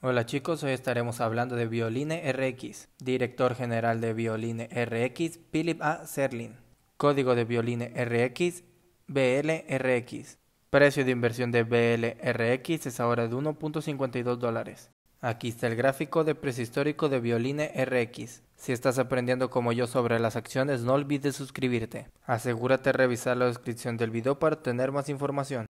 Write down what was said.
Hola chicos, hoy estaremos hablando de Violine RX. Director General de Violine RX, Philip A. Serlin. Código de Violine RX, BLRX. Precio de inversión de BLRX es ahora de 1.52 dólares. Aquí está el gráfico de precio histórico de Violine RX. Si estás aprendiendo como yo sobre las acciones, no olvides suscribirte. Asegúrate de revisar la descripción del video para tener más información.